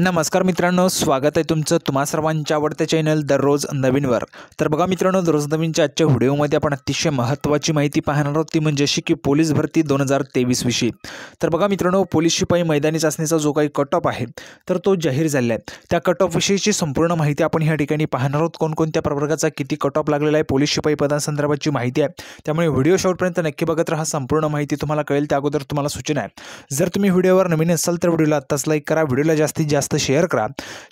नमस्कार मित्रांनो स्वागत आहे तुमचं तुम्हा सर्वांच्या आवडत्या चॅनल दररोज नवीनवर तर बघा मित्रांनो दररोज नवीनच्या आजच्या व्हिडिओमध्ये आपण अतिशय महत्त्वाची माहिती पाहणार आहोत ती म्हणजे अशी की पोलीस भरती दोन हजार तेवीसविषयी तर बघा मित्रांनो पोलीस शिपाई मैदानी चाचणीचा जो काही कट ऑफ आहे तर तो जाहीर झालेला आहे त्या कट विषयीची संपूर्ण माहिती आपण ह्या ठिकाणी पाहणार आहोत कोणकोणत्या प्रवर्गाचा किती कट ऑफ लागलेला आहे पोलीस शिपाई पदांसंदर्भातची माहिती आहे त्यामुळे व्हिडिओ शेवटपर्यंत नक्की बघत राहा संपूर्ण माहिती तुम्हाला कळेल त्या अगोदर तुम्हाला सूचना आहे जर तुम्ही व्हिडिओवर नवीन असाल तर व्हिडिओला आत्ताच लाईक करा व्हिडिओला जास्तीत जास्त जास्त शेअर करा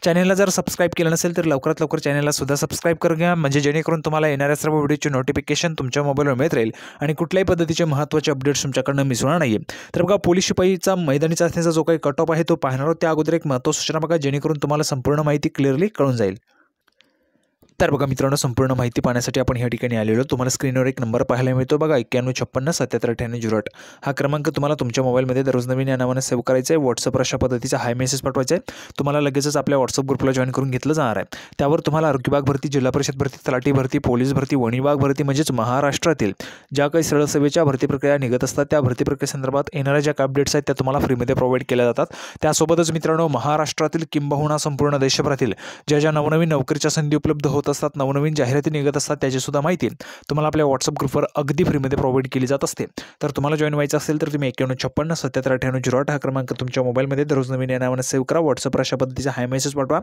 चॅनलला जर सबस्क्राईब केलं नसेल तर लवकरात लवकर चॅनलला सुद्धा सबस्क्राईब करून घ्या म्हणजे जेणेकरून तुम्हाला येणाऱ्या सर्व व्हिडिओची नोटिफिकेशन तुमच्या मोबाईलवर मिळत राहील आणि कुठल्याही पद्धतीचे महत्त्वाचे अपडेट्स तुमच्याकडनं मिस होणार नाही तर बघा पोलीस शिपाईचा मैदानी चाचणीचा जो काही कट ऑफ आहे तो पाहणार आहोत त्या अगोदर एक महत्त्व सूचना बघा जेणेकरून तुम्हाला संपूर्ण माहिती क्लिअरली कळून जाईल तर बघा मित्रांनो संपूर्ण माहिती पाहण्यासाठी आपण या ठिकाणी आलेलो तुम्हाला स्क्रीनवर एक नंबर पाहायला मिळतो बघा एक्क्याण्णव छप्पन्न सत्याहत्तर अठ्ठ्याण्णव झिरो हा क्रमांक तुम्हाला तुमच्या मोबाईलमध्ये दररोज नवीन या नावाने सेव्ह करायचं आहे व्हॉट्सअपवर अशा पद्धतीचा हाय मेसेज पाठवायचा आहे तुम्हाला लगेचच आपल्या व्हॉट्सअप ग्रुपला जॉईन करून घेतलं जाणार आहे त्यावर तुम्हाला आरोग्य विभाग भरती जिल्हा परिषद भरती तलाठी भरती पोलीस भरती वणीबाग भरती म्हणजेच महाराष्ट्रातील ज्या काही सरळ सेवेच्या भरती प्रक्रिया निघत असतात त्या भरती प्रक्रियेसंदर्भात येणाऱ्या ज्या अपडेट्स आहेत त्या तुम्हाला फ्रीमध्ये प्रोव्हाइड केल्या जातात त्यासोबतच मित्रांनो महाराष्ट्रातील किंबहुना संपूर्ण देशभरातील ज्या ज्या नवनवीन नोकरीच्या संधी उपलब्ध होत असतात नवनवीन जाहिराती निघत असतात सुद्धा माहिती तुम्हाला आपल्या व्हॉट्सअप ग्रुपवर अगदी फ्रीमध्ये प्रोव्हाइड केली जात असते तर तुम्हाला जॉईन व्हायचं असेल तर तुम्ही एक्याण्णव छप्पन्न सत्याहत्तर अठ्याण्णव झिरो आठ हा क्रमांक तुमच्या मोबाईलमध्ये दररोज नवीन येण्यावर सेव्ह करा व्हॉट्सअपवर अशा पद्धतीचा हाय मेसेज पाठवा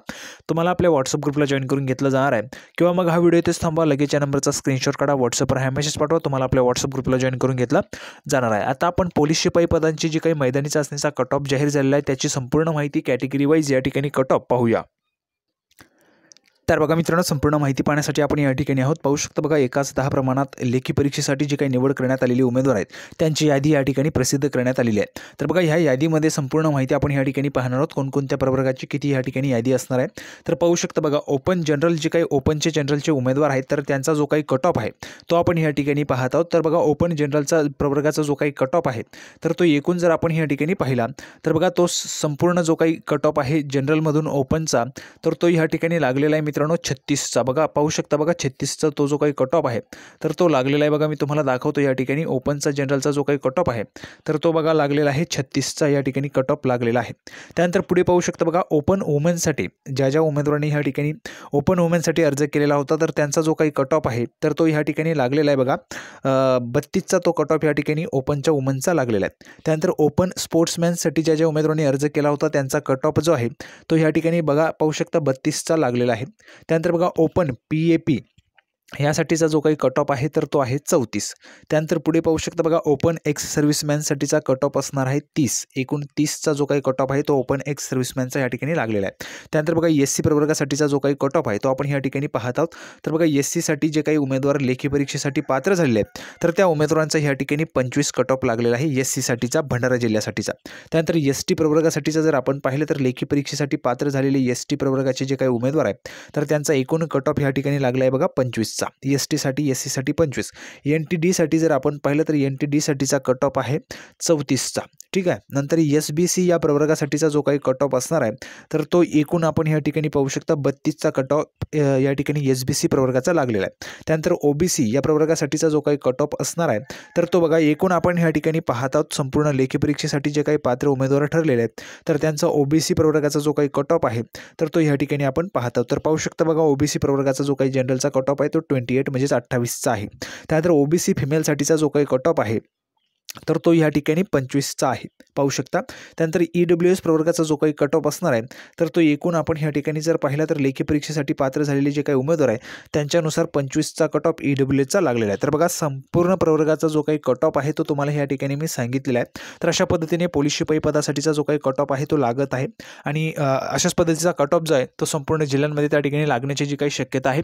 तुम्हाला आपल्या व्हॉट्सअप ग्रुपला जॉईन करून घेतलं जाणार आहे किंवा मग हा व्हिडिओ तेच थांबवा लगेच या नंबरचा स्क्रीनशॉट काढा व्हॉट्सअपवर हाय मेसेज पाठवा तुम्हाला आपल्या व्हॉट्सअप ग्रुपला जॉईन करून घेतला जाणार आहे आता आपण पोलीस शिपाई पदांची जी काही मैदानी चाचणीचा कट ऑफ जाहीर झालेला आहे त्याची संपूर्ण माहिती कॅटेगरी वाईज या ठिकाणी कट ऑफ पाहूया तर बघा मित्रांनो संपूर्ण माहिती पाहण्यासाठी आपण या ठिकाणी आहोत पाहू शकता बघा एकाच दहा प्रमाणात लेखी परीक्षेसाठी जी काही निवड करण्यात आलेली उमेदवार आहेत त्यांची यादी या ठिकाणी प्रसिद्ध करण्यात आलेली आहे तर बघा ह्या यादीमध्ये संपूर्ण माहिती आपण या ठिकाणी पाहणार आहोत कोणकोणत्या प्रवर्गाची किती या ठिकाणी यादी असणार आहे तर पाहू शकता बघा ओपन जनरल जे काही ओपनचे जनरलचे उमेदवार आहेत तर त्यांचा जो काही कट ऑफ आहे तो आपण या ठिकाणी पाहत आहोत तर बघा ओपन जनरलचा प्रवर्गाचा जो काही कट ऑफ आहे तर तो एकूण जर आपण या ठिकाणी पाहिला तर बघा तो संपूर्ण जो काही कट ऑफ आहे जनरलमधून ओपनचा तर तो ह्या ठिकाणी लागलेला आहे मित्रांनो छत्तीसचा बघा पाहू शकता बघा छत्तीसचा तो जो काही कट ऑफ आहे तर तो लागलेला आहे बघा मी तुम्हाला दाखवतो या ठिकाणी ओपनचा जनरलचा जो काही कट ऑफ आहे तर तो बघा लागलेला आहे छत्तीसचा या ठिकाणी कट ऑफ लागलेला आहे त्यानंतर पुढे पाहू शकता बघा ओपन वुमेनसाठी ज्या ज्या उमेदवारांनी ह्या ठिकाणी ओपन वुमेनसाठी अर्ज केलेला होता तर त्यांचा जो काही कट ऑफ आहे तर तो ह्या ठिकाणी लागलेला आहे बघा बत्तीसचा तो कट ऑफ या ठिकाणी ओपनच्या वुमनचा लागलेला आहे त्यानंतर ओपन स्पोर्ट्समॅनसाठी ज्या ज्या उमेदवारांनी अर्ज केला होता त्यांचा कट ऑफ जो आहे तो ह्या ठिकाणी बघा पाहू शकता बत्तीसचा लागलेला आहे त्यानंतर बघा ओपन पी ए पी ह्यासाठीचा जो काही कट ऑफ आहे तर तो आहे चौतीस त्यानंतर पुढे पाहू शकता बघा ओपन एक्स सर्व्हिसमॅनसाठीचा कट ऑफ असणार आहे तीस एकूण तीसचा जो काही कट ऑफ आहे तो ओपन एक्स सर्व्हिसमॅनचा या ठिकाणी लागलेला आहे त्यानंतर बघा एस सी प्रवर्गासाठीचा जो काही कट ऑफ आहे तो आपण या ठिकाणी पाहत आहोत तर बघा एस सीसाठी जे काही उमेदवार लेखी परीक्षेसाठी पात्र झालेले आहेत तर त्या उमेदवारांचा या ठिकाणी पंचवीस कट ऑफ लागलेला आहे एस सीसाठीचा भंडारा जिल्ह्यासाठीचा त्यानंतर एस टी प्रवर्गासाठीचा जर आपण पाहिलं तर लेखी परीक्षेसाठी पात्र झालेले एस टी प्रवर्गाचे जे काही उमेदवार आहेत तर त्यांचा एकूण कट ऑफ या ठिकाणी लागला आहे बघा पंचवीस पंचवीसचा एस e टीसाठी एस e सीसाठी पंचवीस एन टी डीसाठी जर आपण पाहिलं तर एन टी डीसाठीचा कट ऑफ आहे चौतीसचा ठीक आहे नंतर एस बी सी या प्रवर्गासाठीचा जो काही कट ऑफ असणार आहे तर तो एकूण आपण या ठिकाणी पाहू शकता बत्तीसचा कट ऑफ या ठिकाणी एस बी सी प्रवर्गाचा लागलेला आहे त्यानंतर ओबीसी या प्रवर्गासाठीचा जो काही कट ऑफ असणार आहे तर तो बघा एकूण आपण ह्या ठिकाणी पाहत आहोत संपूर्ण लेखी परीक्षेसाठी जे काही पात्र उमेदवार ठरलेले आहेत तर त्यांचा ओबीसी प्रवर्गाचा जो काही कट ऑफ आहे तर तो ह्या ठिकाणी आपण पाहत आहोत तर पाहू शकता बघा ओबीसी प्रवर्गाचा जो काही जनरलचा कट ऑफ आहे तो ट्वेंटी एट म्हणजेच अठ्ठावीसचा आहे त्यानंतर ओबीसी फिमेलसाठीचा जो काही कट ऑफ आहे तर तो ह्या ठिकाणी पंचवीसचा आहे पाहू शकता त्यानंतर ई डब्ल्यू एस प्रवर्गाचा जो काही कट ऑफ असणार आहे तर तो एकूण आपण ह्या ठिकाणी जर पाहिला तर लेखी परीक्षेसाठी पात्र झालेले जे काही उमेदवार आहे त्यांच्यानुसार पंचवीसचा कट ऑफ ई डब्ल्यू एसचा लागलेला आहे तर बघा संपूर्ण प्रवर्गाचा जो काही कट ऑफ आहे तो तुम्हाला ह्या ठिकाणी मी सांगितलेला आहे तर अशा पद्धतीने पोलीस शिपाई पदासाठीचा जो काही कट ऑफ आहे तो लागत आहे आणि अशाच पद्धतीचा कट ऑफ जो आहे तो संपूर्ण जिल्ह्यांमध्ये त्या ठिकाणी लागण्याची जी काही शक्यता आहे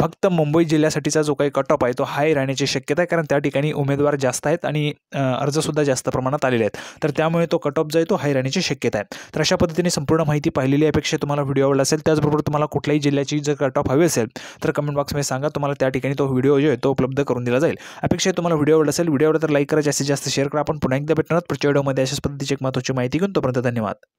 फक्त मुंबई जिल्ह्यासाठीचा जो काही कट ऑफ आहे तो हाय राहण्याची शक्यता आहे कारण त्या ठिकाणी उमेदवार जास्त आहेत आणि अर्जसुद्धा जास्त प्रमाणात आलेले आहेत तर त्यामुळे तो कट ऑफ जो आहे तो हाय राहण्याची शक्यता आहे तर अशा पद्धतीने संपूर्ण माहिती पाहिलेली अपेक्षा तुम्हाला व्हिडिओ आवडला असेल त्याचबरोबर तुम्हाला कुठल्याही जिल्ह्याची जर कट ऑफ हवी असेल तर कमेंट बॉक्समध्ये सांगा तुम्हाला त्या ठिकाणी तो व्हिडिओ जो आहे तो उपलब्ध करून दिला जाईल अपेक्षा तुम्हाला व्हिडिओ आवडला असेल व्हिडिओ आवडला तर लाईक करा जास्तीत जास्त शेअर करा आपण पुन्हा एकदा भेटणार पुढच्या व्हिडिओमध्ये अशाच पद्धतीची एक महत्वाची माहिती घेऊन तोपर्यंत धन्यवाद